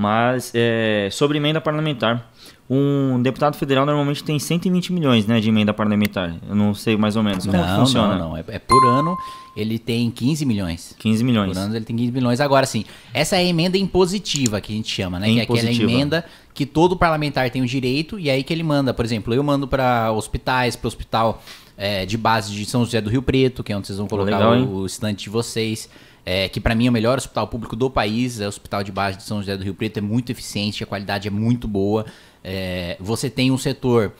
Mas é, sobre emenda parlamentar, um deputado federal normalmente tem 120 milhões né, de emenda parlamentar. Eu não sei mais ou menos como não, funciona. Não, não, é, é, por ano ele tem 15 milhões. 15 milhões. Por ano ele tem 15 milhões. Agora sim, essa é a emenda impositiva que a gente chama, né? Impositiva. Que é aquela emenda que todo parlamentar tem o direito e aí que ele manda. Por exemplo, eu mando para hospitais, para o hospital é, de base de São José do Rio Preto, que é onde vocês vão colocar Legal, o, o estante de vocês é, que para mim é o melhor hospital público do país, é o Hospital de Base de São José do Rio Preto, é muito eficiente, a qualidade é muito boa. É, você tem um setor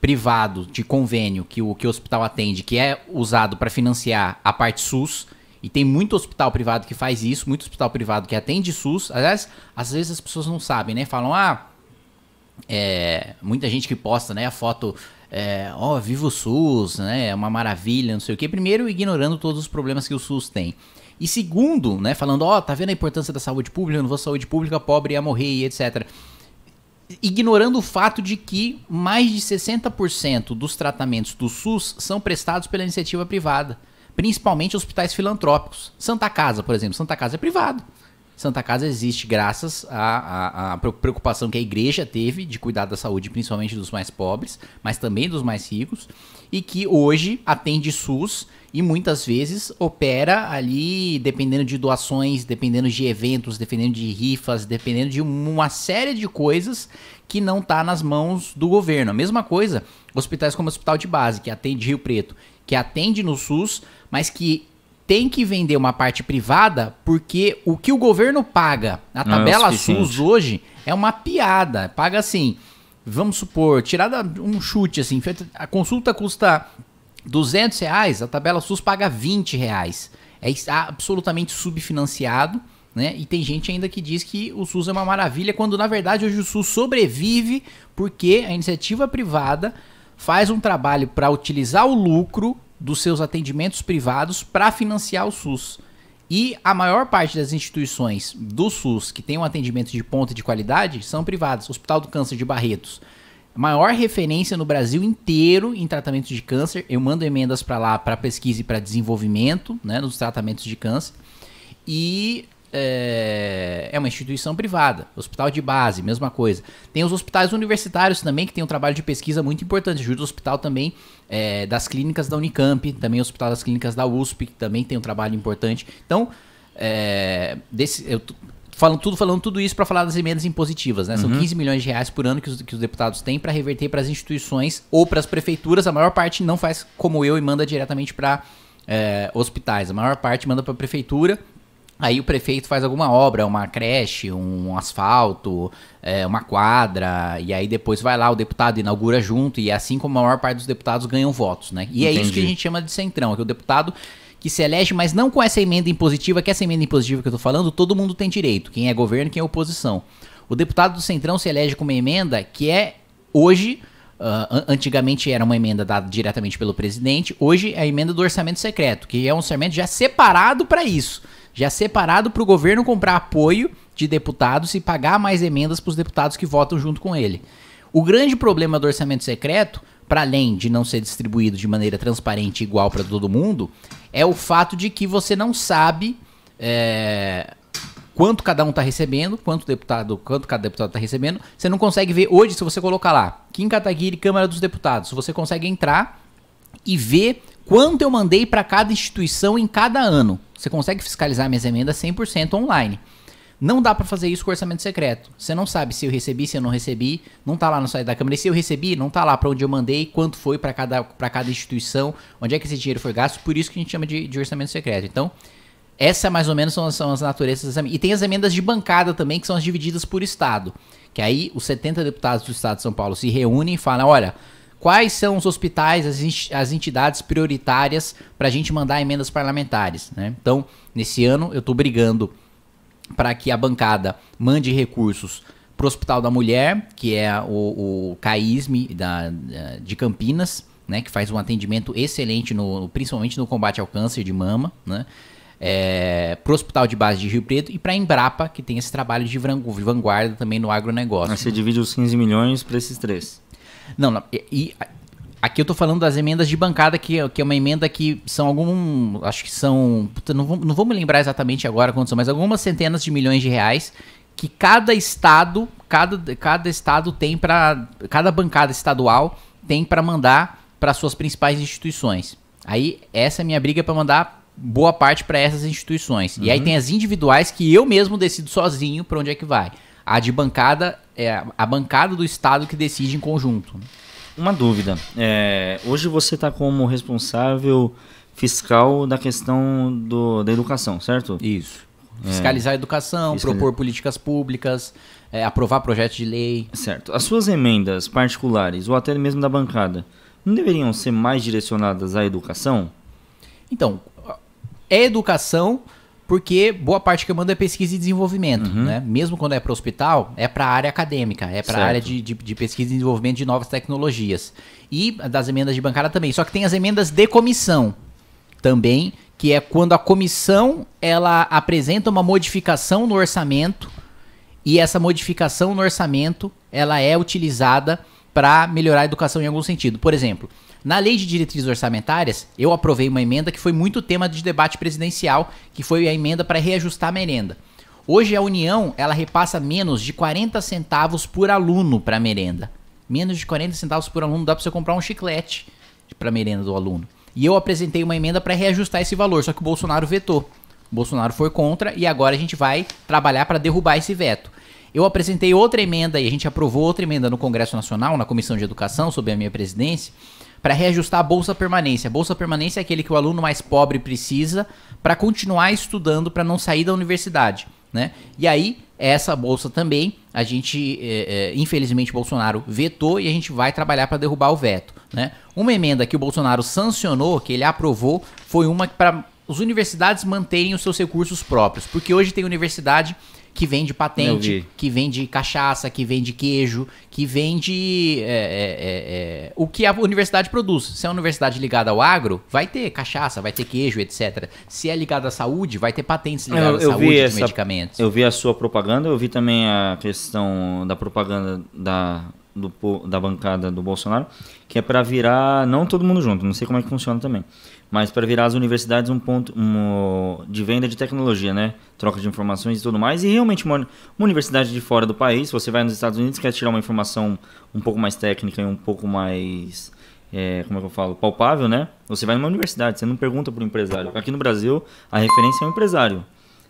privado de convênio que o, que o hospital atende, que é usado para financiar a parte SUS, e tem muito hospital privado que faz isso, muito hospital privado que atende SUS. Aliás, às vezes as pessoas não sabem, né? Falam, ah, é, muita gente que posta né, a foto, é, ó, oh, viva o SUS, né? É uma maravilha, não sei o quê. Primeiro, ignorando todos os problemas que o SUS tem. E segundo, né, falando, ó, oh, tá vendo a importância da saúde pública, eu não vou saúde pública, pobre ia morrer e etc. Ignorando o fato de que mais de 60% dos tratamentos do SUS são prestados pela iniciativa privada, principalmente hospitais filantrópicos. Santa Casa, por exemplo, Santa Casa é privado. Santa Casa existe graças à, à, à, preocupação que a igreja teve de cuidar da saúde, principalmente dos mais pobres, mas também dos mais ricos e que hoje atende SUS e muitas vezes opera ali dependendo de doações, dependendo de eventos, dependendo de rifas, dependendo de uma série de coisas que não está nas mãos do governo. A mesma coisa, hospitais como o Hospital de Base, que atende Rio Preto, que atende no SUS, mas que tem que vender uma parte privada porque o que o governo paga na é tabela é SUS hoje é uma piada. Paga assim, vamos supor, tirada um chute assim, a consulta custa 200 reais, a tabela SUS paga 20 reais. É absolutamente subfinanciado, né? E tem gente ainda que diz que o SUS é uma maravilha, quando na verdade hoje o SUS sobrevive porque a iniciativa privada faz um trabalho para utilizar o lucro dos seus atendimentos privados para financiar o SUS. E a maior parte das instituições do SUS que tem um atendimento de ponta de qualidade são privadas. Hospital do Câncer de Barretos, maior referência no Brasil inteiro em tratamento de câncer. Eu mando emendas para lá para pesquisa e para desenvolvimento, né, nos tratamentos de câncer. E é, é uma instituição privada. Hospital de base, mesma coisa. Tem os hospitais universitários também, que tem um trabalho de pesquisa muito importante. Ajuda o hospital também é, das clínicas da Unicamp, também o hospital das clínicas da USP, que também tem um trabalho importante. Então, é, desse, eu falando tudo, falando tudo isso para falar das emendas impositivas, né? São uhum. 15 milhões de reais por ano que os, que os deputados têm para reverter para as instituições ou para as prefeituras. A maior parte não faz como eu e manda diretamente para é, hospitais. A maior parte manda para a prefeitura Aí o prefeito faz alguma obra, uma creche, um asfalto, é, uma quadra, e aí depois vai lá o deputado inaugura junto, e é assim como a maior parte dos deputados ganham votos, né? E Entendi. é isso que a gente chama de centrão, é que o deputado que se elege, mas não com essa emenda impositiva, que essa emenda impositiva que eu tô falando, todo mundo tem direito, quem é governo, quem é oposição. O deputado do centrão se elege com uma emenda que é, hoje, Uh, antigamente era uma emenda dada diretamente pelo presidente, hoje é a emenda do orçamento secreto, que é um orçamento já separado para isso já separado para o governo comprar apoio de deputados e pagar mais emendas para os deputados que votam junto com ele. O grande problema do orçamento secreto, para além de não ser distribuído de maneira transparente e igual para todo mundo, é o fato de que você não sabe é, quanto cada um está recebendo, quanto deputado, quanto cada deputado está recebendo. Você não consegue ver hoje se você colocar lá Kim Kataguiri, Câmara dos Deputados. Você consegue entrar e ver quanto eu mandei para cada instituição em cada ano. Você consegue fiscalizar minhas emendas 100% online. Não dá para fazer isso com orçamento secreto. Você não sabe se eu recebi, se eu não recebi, não tá lá no site da Câmara. E se eu recebi, não tá lá para onde eu mandei, quanto foi para cada, cada instituição, onde é que esse dinheiro foi gasto. Por isso que a gente chama de, de orçamento secreto. Então, essa mais ou menos são, são as naturezas das emendas. E tem as emendas de bancada também, que são as divididas por estado. Que aí os 70 deputados do estado de São Paulo se reúnem e falam: olha, quais são os hospitais, as entidades prioritárias para a gente mandar emendas parlamentares. Né? Então, nesse ano, eu estou brigando para que a bancada mande recursos para o Hospital da Mulher, que é o, o CAISME da, de Campinas, né, que faz um atendimento excelente, no, principalmente no combate ao câncer de mama, né, é, para o Hospital de Base de Rio Preto e para a Embrapa, que tem esse trabalho de vanguarda também no agronegócio. você né? divide os 15 milhões para esses três. Não, não e, aqui eu tô falando das emendas de bancada, que, é, que é uma emenda que são algum. Acho que são. Puta, não, vou, não vou me lembrar exatamente agora quanto são, mas algumas centenas de milhões de reais que cada estado, cada, cada estado tem para cada bancada estadual tem para mandar para suas principais instituições. Aí essa é a minha briga para mandar boa parte para essas instituições. Uhum. E aí uhum. tem as individuais que eu mesmo decido sozinho para onde é que vai. A de bancada é a bancada do Estado que decide em conjunto. Uma dúvida. É, hoje você está como responsável fiscal da questão do, da educação, certo? Isso. É. Fiscalizar é. a educação, Fiscalizar. propor políticas públicas, é, aprovar projetos de lei. Certo. As suas emendas particulares, ou até mesmo da bancada, não deveriam ser mais direcionadas à educação? Então, é educação porque boa parte que eu mando é pesquisa e desenvolvimento, uhum. né? Mesmo quando é para o hospital, é para a área acadêmica, é para a área de, de, de, pesquisa e desenvolvimento de novas tecnologias. E das emendas de bancada também. Só que tem as emendas de comissão também, que é quando a comissão ela apresenta uma modificação no orçamento e essa modificação no orçamento ela é utilizada para melhorar a educação em algum sentido. Por exemplo, na lei de diretrizes orçamentárias, eu aprovei uma emenda que foi muito tema de debate presidencial, que foi a emenda para reajustar a merenda. Hoje a União, ela repassa menos de 40 centavos por aluno para merenda. Menos de 40 centavos por aluno dá para você comprar um chiclete para merenda do aluno. E eu apresentei uma emenda para reajustar esse valor, só que o Bolsonaro vetou. O Bolsonaro foi contra e agora a gente vai trabalhar para derrubar esse veto. Eu apresentei outra emenda e a gente aprovou outra emenda no Congresso Nacional, na Comissão de Educação, sob a minha presidência, para reajustar a bolsa permanência. A bolsa permanência é aquele que o aluno mais pobre precisa para continuar estudando, para não sair da universidade. Né? E aí, essa bolsa também, a gente, é, é, infelizmente, Bolsonaro vetou e a gente vai trabalhar para derrubar o veto. Né? Uma emenda que o Bolsonaro sancionou, que ele aprovou, foi uma para as universidades manterem os seus recursos próprios, porque hoje tem universidade que vende patente, que vende cachaça, que vende queijo, que vende é, é, é, é, o que a universidade produz. Se é uma universidade ligada ao agro, vai ter cachaça, vai ter queijo, etc. Se é ligada à saúde, vai ter patentes ligadas eu, eu à saúde essa, de medicamentos. Eu vi a sua propaganda, eu vi também a questão da propaganda da, do, da bancada do Bolsonaro, que é para virar não todo mundo junto, não sei como é que funciona também mas para virar as universidades um ponto um, de venda de tecnologia, né? Troca de informações e tudo mais. E realmente, uma, uma, universidade de fora do país, você vai nos Estados Unidos, quer tirar uma informação um pouco mais técnica e um pouco mais. É, como é que eu falo? Palpável, né? Você vai numa universidade, você não pergunta para o empresário. Aqui no Brasil, a referência é o empresário.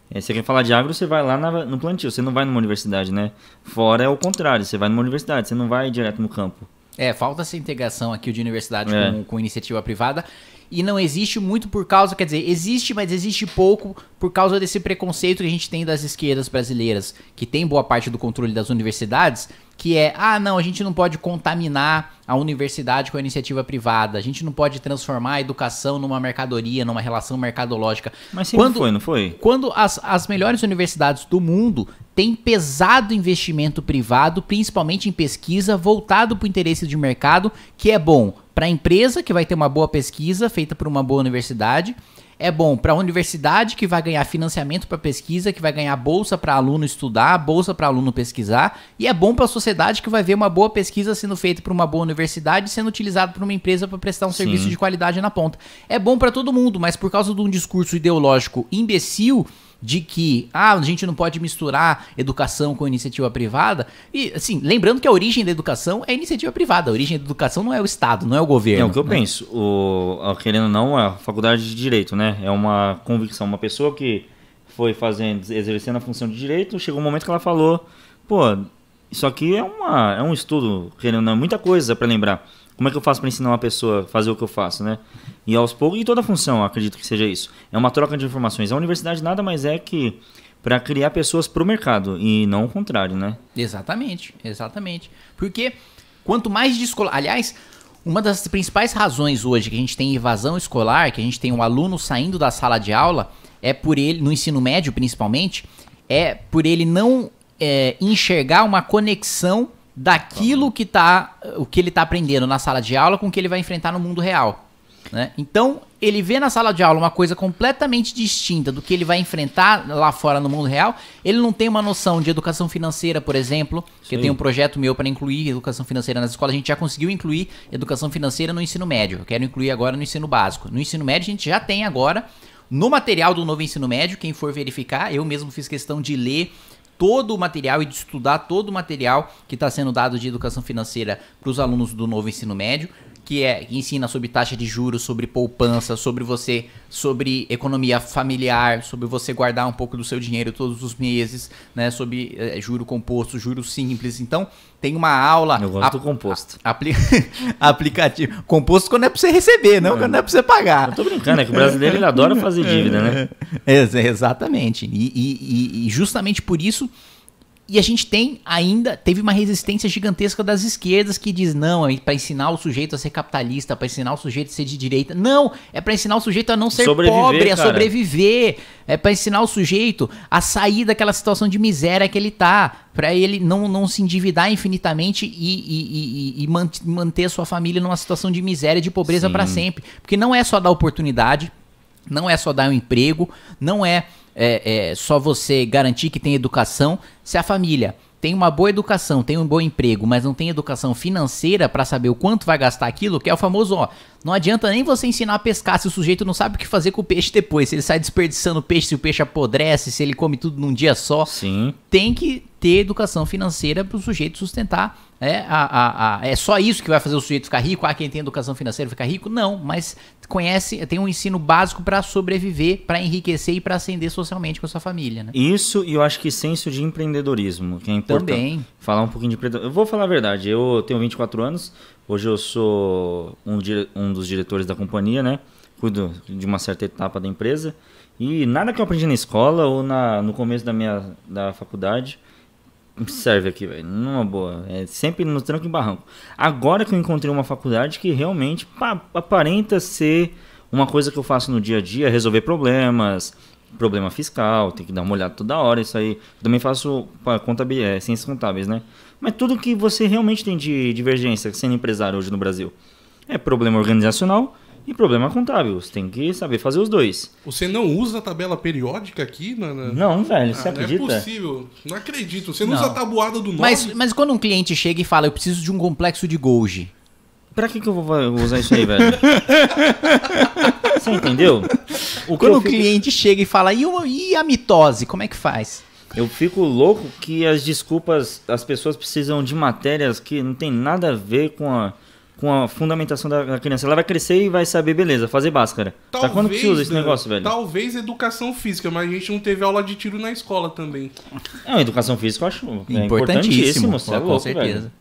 É, você quer falar de agro, você vai lá na, no plantio, você não vai numa universidade, né? Fora é o contrário, você vai numa universidade, você não vai direto no campo. É, falta essa integração aqui de universidade é. com, com iniciativa privada e não existe muito por causa, quer dizer, existe, mas existe pouco por causa desse preconceito que a gente tem das esquerdas brasileiras, que tem boa parte do controle das universidades, que é, ah, não, a gente não pode contaminar a universidade com a iniciativa privada, a gente não pode transformar a educação numa mercadoria, numa relação mercadológica. Mas quando, foi, não foi? Quando as, as melhores universidades do mundo têm pesado investimento privado, principalmente em pesquisa, voltado para o interesse de mercado, que é bom para a empresa, que vai ter uma boa pesquisa feita por uma boa universidade. É bom para a universidade, que vai ganhar financiamento para pesquisa, que vai ganhar bolsa para aluno estudar, bolsa para aluno pesquisar. E é bom para a sociedade, que vai ver uma boa pesquisa sendo feita por uma boa universidade, sendo utilizada por uma empresa para prestar um Sim. serviço de qualidade na ponta. É bom para todo mundo, mas por causa de um discurso ideológico imbecil de que ah, a gente não pode misturar educação com iniciativa privada. E, assim, lembrando que a origem da educação é iniciativa privada. A origem da educação não é o Estado, não é o governo. É o que eu né? penso. O, querendo ou não, a faculdade de Direito, né? É uma convicção. Uma pessoa que foi fazendo, exercendo a função de Direito, chegou um momento que ela falou, pô, isso aqui é, uma, é um estudo, querendo ou não, é muita coisa para lembrar. Como é que eu faço para ensinar uma pessoa a fazer o que eu faço, né? E aos poucos, e toda função, acredito que seja isso. É uma troca de informações. A universidade nada mais é que para criar pessoas para o mercado e não o contrário, né? Exatamente, exatamente. Porque quanto mais descolar, aliás, uma das principais razões hoje que a gente tem evasão escolar, que a gente tem um aluno saindo da sala de aula, é por ele no ensino médio principalmente, é por ele não é, enxergar uma conexão daquilo que tá, o que ele está aprendendo na sala de aula com o que ele vai enfrentar no mundo real. Né? Então, ele vê na sala de aula uma coisa completamente distinta do que ele vai enfrentar lá fora no mundo real. Ele não tem uma noção de educação financeira, por exemplo, Sim. que eu tenho um projeto meu para incluir educação financeira nas escolas. A gente já conseguiu incluir educação financeira no ensino médio. Eu quero incluir agora no ensino básico. No ensino médio, a gente já tem agora no material do novo ensino médio, quem for verificar, eu mesmo fiz questão de ler todo o material e de estudar todo o material que está sendo dado de educação financeira para os alunos do novo ensino médio que é que ensina sobre taxa de juros, sobre poupança, sobre você, sobre economia familiar, sobre você guardar um pouco do seu dinheiro todos os meses, né? Sobre é, juro composto, juro simples. Então, tem uma aula. Eu gosto do composto. Apli aplicativo. Composto quando é pra você receber, não, é. quando é pra você pagar. Eu tô brincando, é que o brasileiro ele adora fazer dívida, né? É, exatamente. E, e, e justamente por isso e a gente tem ainda, teve uma resistência gigantesca das esquerdas que diz: não, é para ensinar o sujeito a ser capitalista, é para ensinar o sujeito a ser de direita. Não, é para ensinar o sujeito a não ser sobreviver, pobre, a sobreviver. É para ensinar o sujeito a sair daquela situação de miséria que ele tá, para ele não, não se endividar infinitamente e, e, e, e, manter a sua família numa situação de miséria, de pobreza para sempre. Porque não é só dar oportunidade, não é só dar um emprego, não é, é, é só você garantir que tem educação. Se a família tem uma boa educação, tem um bom emprego, mas não tem educação financeira para saber o quanto vai gastar aquilo, que é o famoso, ó, não adianta nem você ensinar a pescar se o sujeito não sabe o que fazer com o peixe depois. Se ele sai desperdiçando peixe, se o peixe apodrece, se ele come tudo num dia só. Sim. Tem que ter educação financeira para o sujeito sustentar. É, a, a, a, é só isso que vai fazer o sujeito ficar rico? Ah, quem tem educação financeira fica rico? Não, mas conhece, tem um ensino básico para sobreviver, para enriquecer e para ascender socialmente com a sua família. Né? Isso e eu acho que senso de empreendedorismo, que é importante. Também. Falar um pouquinho de empreendedorismo. Eu vou falar a verdade, eu tenho 24 anos, Hoje eu sou um, um dos diretores da companhia, né? Cuido de uma certa etapa da empresa. E nada que eu aprendi na escola ou na, no começo da minha da faculdade serve aqui, velho. Numa boa. É sempre no tranco e barranco. Agora que eu encontrei uma faculdade que realmente aparenta ser uma coisa que eu faço no dia a dia, resolver problemas, problema fiscal, tem que dar uma olhada toda hora, isso aí. Eu também faço contabil... É, ciências contábeis, né? Mas tudo que você realmente tem de divergência sendo empresário hoje no Brasil é problema organizacional e problema contábil. Você tem que saber fazer os dois. Você não usa a tabela periódica aqui? Na, na... Não, velho, você ah, acredita? Não é possível. Não acredito. Você não, não. usa a tabuada do nome. Mas, mas quando um cliente chega e fala, eu preciso de um complexo de Golgi. Pra que, que eu vou usar isso aí, velho? você entendeu? O quando o fico... cliente chega e fala, e, e a mitose, como é que faz? Eu fico louco que as desculpas, as pessoas precisam de matérias que não tem nada a ver com a, com a fundamentação da criança. Ela vai crescer e vai saber, beleza, fazer báscara. Talvez, tá quando que se usa esse negócio, velho? Talvez educação física, mas a gente não teve aula de tiro na escola também. É, educação física eu acho importantíssimo. importantíssimo é louco, com certeza. Velho.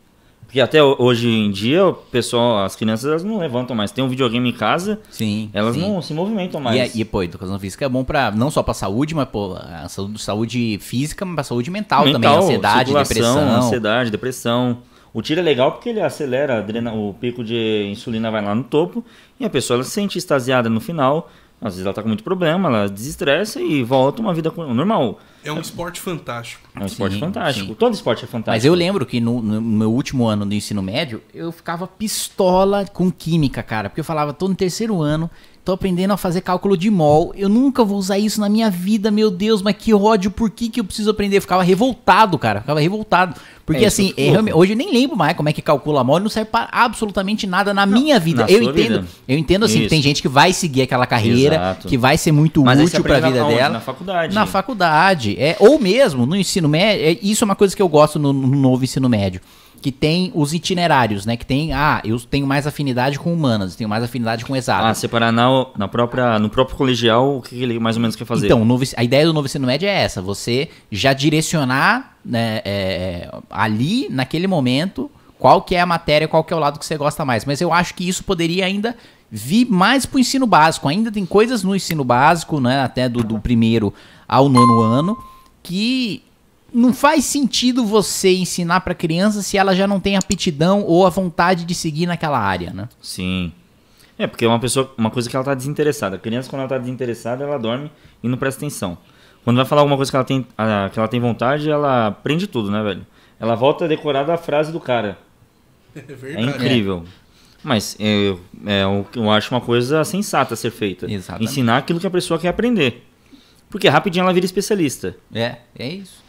Porque até hoje em dia, o pessoal, as crianças elas não levantam mais. Tem um videogame em casa, sim, elas sim. não se movimentam é, mais. E, e, pô, educação física é bom para não só para saúde, mas pô, a saúde física, mas para saúde mental, mental, também, ansiedade, depressão, ansiedade, depressão. O tiro é legal porque ele acelera, drena, o pico de insulina vai lá no topo e a pessoa se sente extasiada no final, às vezes ela tá com muito problema, ela desestressa e volta uma vida normal. É um esporte fantástico. É um esporte sim, fantástico. Sim. Todo esporte é fantástico. Mas eu lembro que no, no, meu último ano do ensino médio, eu ficava pistola com química, cara. Porque eu falava, tô no terceiro ano, Tô aprendendo a fazer cálculo de mol. Eu nunca vou usar isso na minha vida, meu Deus, mas que ódio, por que, que eu preciso aprender? Eu ficava revoltado, cara. Ficava revoltado. Porque é, assim, é é, hoje eu nem lembro mais como é que calcula mol, não serve para absolutamente nada na não, minha vida. Na eu entendo. Vida. Eu entendo assim, que tem gente que vai seguir aquela carreira, Exato. que vai ser muito mas útil para a vida dela. Na faculdade. Na faculdade, é, ou mesmo no ensino médio, é, isso é uma coisa que eu gosto no, no novo ensino médio que tem os itinerários, né? Que tem, ah, eu tenho mais afinidade com humanas, tenho mais afinidade com exatas. Ah, separar na, na própria, no próprio colegial o que ele mais ou menos quer fazer. Então, a ideia do novo ensino médio é essa, você já direcionar né, é, é, ali, naquele momento, qual que é a matéria, qual que é o lado que você gosta mais. Mas eu acho que isso poderia ainda vir mais para o ensino básico. Ainda tem coisas no ensino básico, né, até do, do primeiro ao nono ano, que não faz sentido você ensinar para criança se ela já não tem aptidão ou a vontade de seguir naquela área, né? Sim. É, porque é uma pessoa, uma coisa que ela tá desinteressada. A criança quando ela tá desinteressada, ela dorme e não presta atenção. Quando vai falar alguma coisa que ela tem, ah, que ela tem vontade, ela aprende tudo, né, velho? Ela volta decorada a frase do cara. É, é, verdade. é incrível. É. Mas eu, eu, eu acho uma coisa sensata ser feita. Exatamente. Ensinar aquilo que a pessoa quer aprender. Porque rapidinho ela vira especialista. É, é isso.